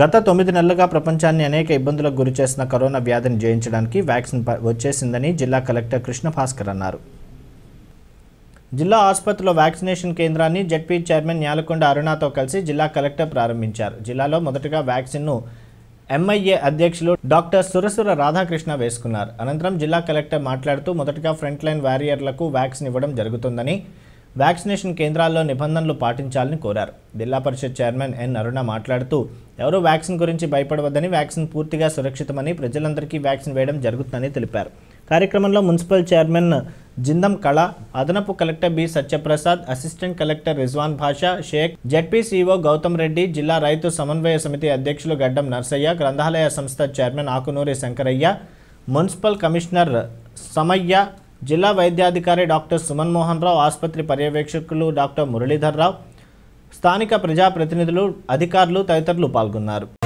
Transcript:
గత తొమ్మిది నెలలుగా ప్రపంచాన్ని అనేక ఇబ్బందులకు గురిచేసిన కరోనా వ్యాధిని జయించడానికి వ్యాక్సిన్ వచ్చేసిందని జిల్లా కలెక్టర్ కృష్ణ భాస్కర్ అన్నారు జిల్లా ఆసుపత్రిలో వ్యాక్సినేషన్ కేంద్రాన్ని జెడ్పీ చైర్మన్ న్యాలకొండ అరుణతో కలిసి జిల్లా కలెక్టర్ ప్రారంభించారు జిల్లాలో మొదటగా వ్యాక్సిన్ను ఎంఐఏ అధ్యక్షులు డాక్టర్ సురసుర రాధాకృష్ణ వేసుకున్నారు అనంతరం జిల్లా కలెక్టర్ మాట్లాడుతూ మొదటగా ఫ్రంట్ లైన్ వారియర్లకు వ్యాక్సిన్ ఇవ్వడం జరుగుతుందని వ్యాక్సినేషన్ కేంద్రాల్లో నిబంధనలు పాటించాలని కోరారు జిల్లా పరిషత్ చైర్మన్ ఎన్ అరుణ మాట్లాడుతూ ఎవరూ వ్యాక్సిన్ గురించి భయపడవద్దని వ్యాక్సిన్ పూర్తిగా సురక్షితమని ప్రజలందరికీ వ్యాక్సిన్ వేయడం జరుగుతుందని తెలిపారు కార్యక్రమంలో మున్సిపల్ చైర్మన్ జిందం కళ అదనపు collector B Satyaprasad assistant collector Rizwan Basha Sheikh ZPCO Gautam Reddy జిల్లా రైతు సమన్వయ సమితి అధ్యక్షులు గడ్డం నర్సయ్య గ్రంథాలయ సంస్థ chairman Akunuri Shankaraiah municipal commissioner Samaiah జిల్లా వైద్యాధికారి డాక్టర్ సుమన్ మోహన్ రావు ఆసుపత్రి పర్యవేక్షకులు డాక్టర్ మురళీధర్ రావు స్థానిక ప్రజాప్రతినిధులు అధికారులు తదితరులు పాల్గొన్నారు